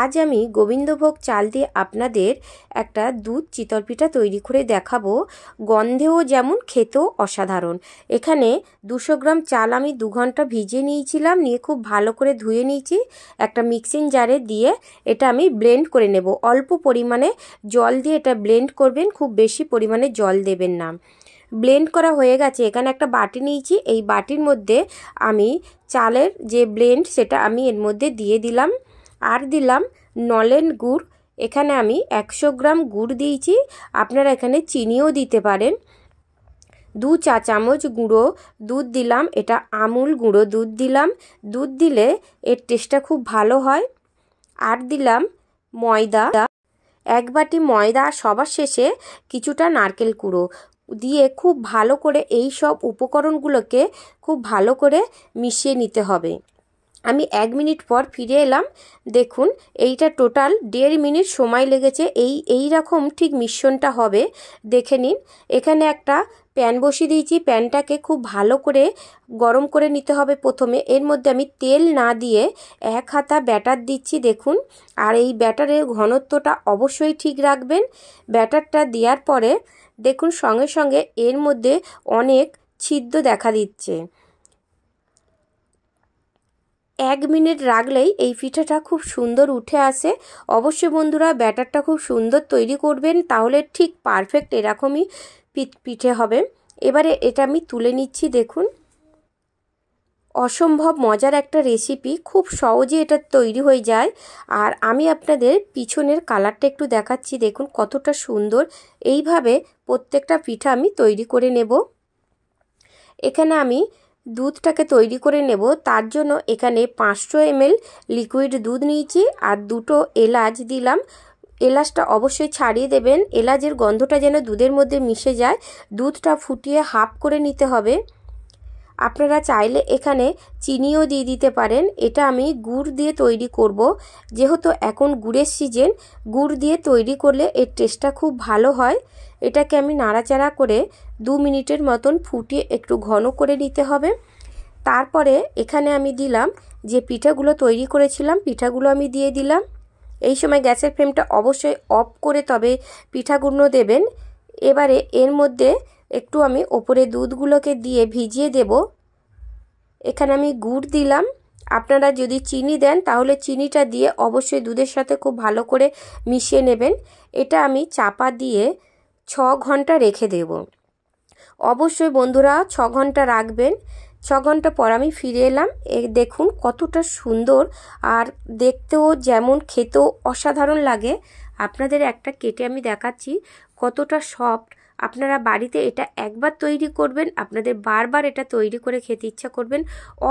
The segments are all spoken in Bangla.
আজ আমি গোবিন্দভোগ চাল দিয়ে আপনাদের একটা দুধ চিতল পিঠা তৈরি করে দেখাবো গন্ধেও যেমন খেতেও অসাধারণ এখানে দুশো গ্রাম চাল আমি দু ঘন্টা ভিজিয়ে নিয়েছিলাম নিয়ে খুব ভালো করে ধুয়ে নিয়েছি একটা মিক্সিং জারে দিয়ে এটা আমি ব্লেন্ড করে নেব অল্প পরিমাণে জল দিয়ে এটা ব্লেন্ড করবেন খুব বেশি পরিমাণে জল দেবেন না ব্লেন্ড করা হয়ে গেছে এখানে একটা বাটি নিয়েছি এই বাটির মধ্যে আমি চালের যে ব্লেন্ড সেটা আমি এর মধ্যে দিয়ে দিলাম আর দিলাম নলেন গুড় এখানে আমি একশো গ্রাম গুড় দিয়েছি আপনারা এখানে চিনিও দিতে পারেন দু চা চামচ গুঁড়ো দুধ দিলাম এটা আমুল গুঁড়ো দুধ দিলাম দুধ দিলে এর টেস্টটা খুব ভালো হয় আর দিলাম ময়দা এক বাটি ময়দা সবার শেষে কিছুটা নারকেল কুড়ো দিয়ে খুব ভালো করে এই সব উপকরণগুলোকে খুব ভালো করে মিশিয়ে নিতে হবে আমি এক মিনিট পর ফিরে এলাম দেখুন এইটা টোটাল দেড় মিনিট সময় লেগেছে এই এই রকম ঠিক মিশ্রণটা হবে দেখে নিন এখানে একটা প্যান বসিয়ে দিয়েছি প্যানটাকে খুব ভালো করে গরম করে নিতে হবে প্রথমে এর মধ্যে আমি তেল না দিয়ে এক হাতা ব্যাটার দিচ্ছি দেখুন আর এই ব্যাটারের ঘনত্বটা অবশ্যই ঠিক রাখবেন ব্যাটারটা দেওয়ার পরে দেখুন সঙ্গে সঙ্গে এর মধ্যে অনেক ছিদ্র দেখা দিচ্ছে এক মিনিট রাখলেই এই পিঠাটা খুব সুন্দর উঠে আসে অবশ্যই বন্ধুরা ব্যাটারটা খুব সুন্দর তৈরি করবেন তাহলে ঠিক পারফেক্ট এরকমই পিঠে হবে এবারে এটা আমি তুলে নিচ্ছি দেখুন অসম্ভব মজার একটা রেসিপি খুব সহজে এটা তৈরি হয়ে যায় আর আমি আপনাদের পিছনের কালারটা একটু দেখাচ্ছি দেখুন কতটা সুন্দর এইভাবে প্রত্যেকটা পিঠা আমি তৈরি করে নেব এখানে আমি দুধটাকে তৈরি করে নেব তার জন্য এখানে পাঁচশো এমএল লিকুইড দুধ নিয়েছি আর দুটো এলাচ দিলাম এলাচটা অবশ্যই ছাড়িয়ে দেবেন এলাচের গন্ধটা যেন দুধের মধ্যে মিশে যায় দুধটা ফুটিয়ে হাফ করে নিতে হবে আপনারা চাইলে এখানে চিনিও দিয়ে দিতে পারেন এটা আমি গুড় দিয়ে তৈরি করব যেহেতু এখন গুড়ের সিজন গুড় দিয়ে তৈরি করলে এর টেস্টটা খুব ভালো হয় এটাকে আমি নাড়াচাড়া করে দু মিনিটের মতন ফুটিয়ে একটু ঘন করে নিতে হবে তারপরে এখানে আমি দিলাম যে পিঠাগুলো তৈরি করেছিলাম পিঠাগুলো আমি দিয়ে দিলাম এই সময় গ্যাসের ফ্লেমটা অবশ্যই অফ করে তবে পিঠাগুলো দেবেন এবারে এর মধ্যে একটু আমি ওপরে দুধগুলোকে দিয়ে ভিজিয়ে দেব এখানে আমি গুড় দিলাম আপনারা যদি চিনি দেন তাহলে চিনিটা দিয়ে অবশ্যই দুধের সাথে খুব ভালো করে মিশিয়ে নেবেন এটা আমি চাপা দিয়ে ছ ঘন্টা রেখে দেব অবশ্যই বন্ধুরা ছ ঘন্টা রাখবেন ছ ঘন্টা পর আমি ফিরে এলাম এ দেখুন কতটা সুন্দর আর দেখতেও যেমন খেতেও অসাধারণ লাগে আপনাদের একটা কেটে আমি দেখাচ্ছি কতটা সফট আপনারা বাড়িতে এটা একবার তৈরি করবেন আপনাদের বারবার এটা তৈরি করে খেতে ইচ্ছা করবেন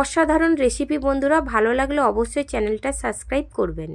অসাধারণ রেসিপি বন্ধুরা ভালো লাগলে অবশ্যই চ্যানেলটা সাবস্ক্রাইব করবেন